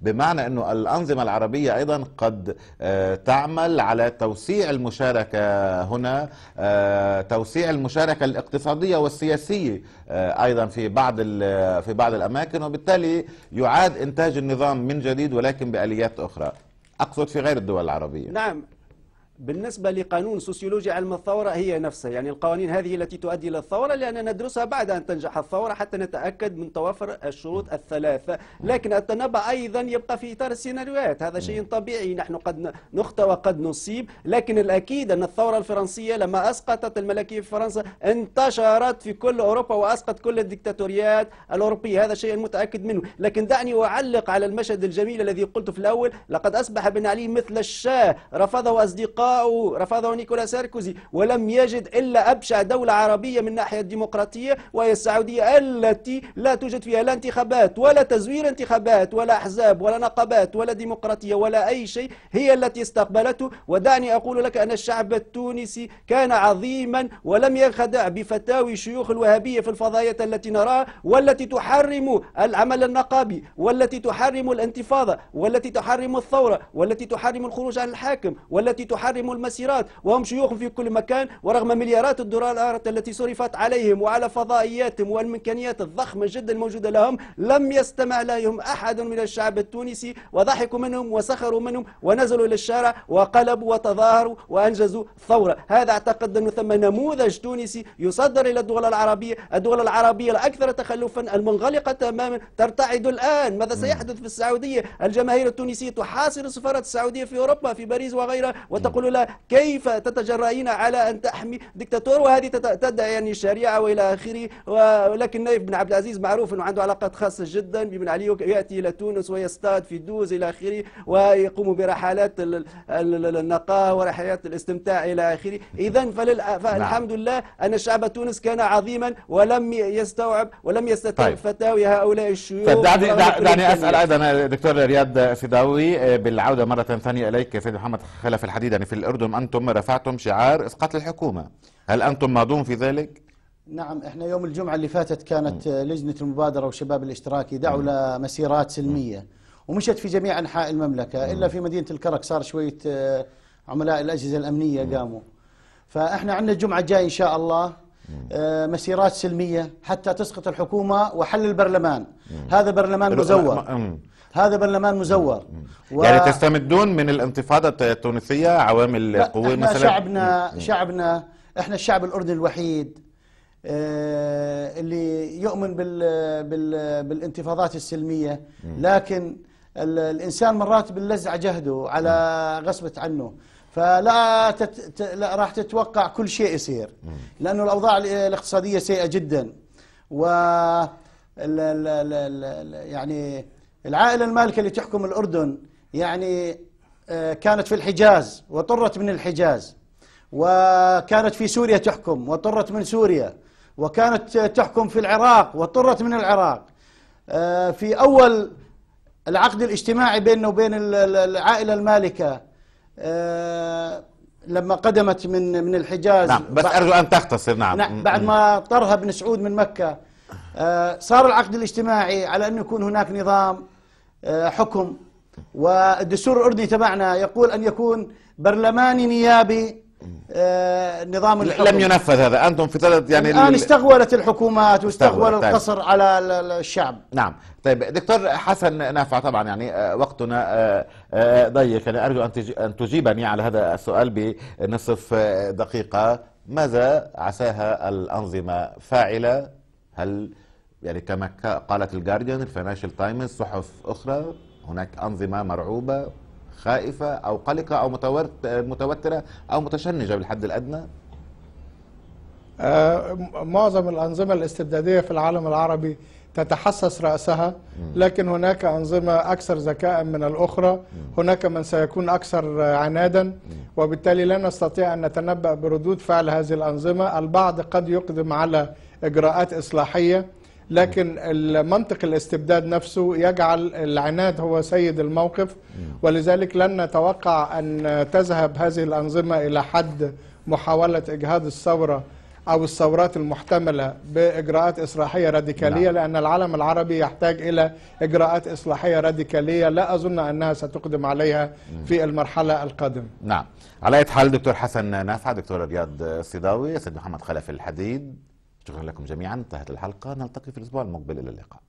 بمعنى أنه الأنظمة العربية أيضا قد آه، تعمل على توسيع المشاركة هنا آه، توسيع المشاركة الاقتصادية والسياسية آه، أيضا في بعض في بعض الأماكن وبالتالي يعاد إنتاج النظام من جديد ولكن بآليات أخرى أقصد في غير الدول العربية نعم بالنسبة لقانون سوسيولوجيا علم الثورة هي نفسها يعني القوانين هذه التي تؤدي إلى الثورة لأننا ندرسها بعد أن تنجح الثورة حتى نتأكد من توافر الشروط الثلاثة لكن التنبأ أيضا يبقى في إطار السيناريوهات هذا شيء طبيعي نحن قد نخطئ وقد نصيب لكن الأكيد أن الثورة الفرنسية لما أسقطت الملكية في فرنسا انتشرت في كل أوروبا وأسقط كل الدكتاتوريات الأوروبية هذا شيء متأكد منه لكن دعني أعلق على المشهد الجميل الذي قلت في الأول لقد أصبح بن علي مثل الشاه رفضه أصدقاء رفضاه رفضه نيكولا ساركوزي ولم يجد إلا أبشع دولة عربية من ناحية الديمقراطية وهي السعودية التي لا توجد فيها لا انتخابات ولا تزوير انتخابات ولا أحزاب ولا نقابات ولا ديمقراطية ولا أي شيء هي التي استقبلته ودعني أقول لك أن الشعب التونسي كان عظيما ولم ينخدع بفتاوي شيوخ الوهابية في الفضائيات التي نراها والتي تحرم العمل النقابي والتي تحرم الانتفاضة والتي تحرم الثورة والتي تحرم الخروج عن الحاكم والتي تحرم يحرموا المسيرات وهم شيوخ في كل مكان ورغم مليارات الدولارات التي صرفت عليهم وعلى فضائياتهم والإمكانيات الضخمة جدا الموجودة لهم لم يستمع لهم أحد من الشعب التونسي وضحكوا منهم وسخروا منهم ونزلوا للشارع وقلبوا وتظاهروا وأنجزوا ثورة هذا أعتقد أنه ثم نموذج تونسي يصدر إلى الدول العربية الدول العربية الأكثر تخلفا المنغلقة تماما ترتعد الآن ماذا سيحدث في السعودية الجماهير التونسية تحاصر السفارة السعودية في أوروبا في باريس وغيرها وتقول يقول كيف تتجرأين على أن تحمي دكتاتور وهذه تدعي يعني الشريعة وإلى آخره ولكن نايف بن عبد العزيز معروف أنه عنده علاقات خاصة جدا بمن علي يأتي إلى تونس ويصطاد في دوز إلى آخره ويقوم برحلات النقاء ورحلات الاستمتاع إلى آخره إذا نعم. فالحمد لله أن الشعب التونسي كان عظيما ولم يستوعب ولم يستتبع طيب. فتاوي هؤلاء الشيوخ طيب دعني دعني أسأل أيضا دكتور رياض سيداوي آه، بالعودة مرة ثانية إليك سيد محمد خلف الحديد يعني في الأردن أنتم رفعتم شعار إسقاط الحكومة هل أنتم ماضون في ذلك؟ نعم احنا يوم الجمعة اللي فاتت كانت م. لجنة المبادرة وشباب الاشتراكي دعوا لمسيرات سلمية م. ومشت في جميع أنحاء المملكة م. إلا في مدينة الكرك صار شوية آه، عملاء الأجهزة الأمنية م. قاموا فاحنا عندنا الجمعة الجاية إن شاء الله آه، مسيرات سلمية حتى تسقط الحكومة وحل البرلمان هذا برلمان مزور هذا برلمان مزور يعني و... يعني تستمدون من الانتفاضة التونسية عوامل قوة مثلا شعبنا شعبنا احنا الشعب الأردني الوحيد آه، اللي يؤمن بال... بال... بالانتفاضات السلمية لكن الإنسان مرات بنلزع جهده على غصبة عنه فلا تت... لا راح تتوقع كل شيء يصير لأنه الأوضاع الاقتصادية سيئة جدا و ال... ال... ال... يعني العائلة المالكة اللي تحكم الأردن يعني آه، كانت في الحجاز وطرت من الحجاز وكانت في سوريا تحكم وطرت من سوريا وكانت تحكم في العراق وطرت من العراق آه، في أول العقد الاجتماعي بيننا وبين العائلة المالكة آه، لما قدمت من من الحجاز نعم بس أرجو أن تختصر نعم, نعم، بعد ما طرها بن سعود من مكة آه، صار العقد الاجتماعي على أن يكون هناك نظام آه، حكم والدستور الأردني تبعنا يقول أن يكون برلماني نيابي آه، نظام الحكم لم ينفذ هذا أنتم في ثلاث يعني الآن استغولت الحكومات واستغول طيب. القصر على الشعب نعم طيب دكتور حسن نافع طبعا يعني وقتنا ضيق يعني أرجو أن تجيبني على هذا السؤال بنصف دقيقة ماذا عساها الأنظمة فاعلة هل يعني كما قالت الجارديان الفاينانشال تايمز صحف اخرى هناك انظمه مرعوبه خائفه او قلقه او متوتره او متشنجه بالحد الادنى آه، معظم الانظمه الاستبداديه في العالم العربي تتحسس رأسها لكن هناك أنظمة أكثر ذكاء من الأخرى هناك من سيكون أكثر عنادا وبالتالي لا نستطيع أن نتنبأ بردود فعل هذه الأنظمة البعض قد يقدم على إجراءات إصلاحية لكن منطق الاستبداد نفسه يجعل العناد هو سيد الموقف ولذلك لن نتوقع أن تذهب هذه الأنظمة إلى حد محاولة إجهاض الثورة أو الثورات المحتملة بإجراءات إصلاحية راديكالية نعم. لأن العالم العربي يحتاج إلى إجراءات إصلاحية راديكالية لا أظن أنها ستقدم عليها في المرحلة القادمة نعم على حال دكتور حسن نافع دكتور رياض الصداوي سيد محمد خلف الحديد شكرا لكم جميعا انتهت الحلقة نلتقي في الأسبوع المقبل إلى اللقاء